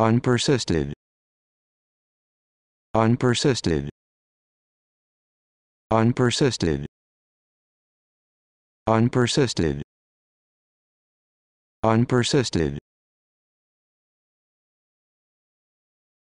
unpersisted unpersisted unpersisted unpersisted unpersisted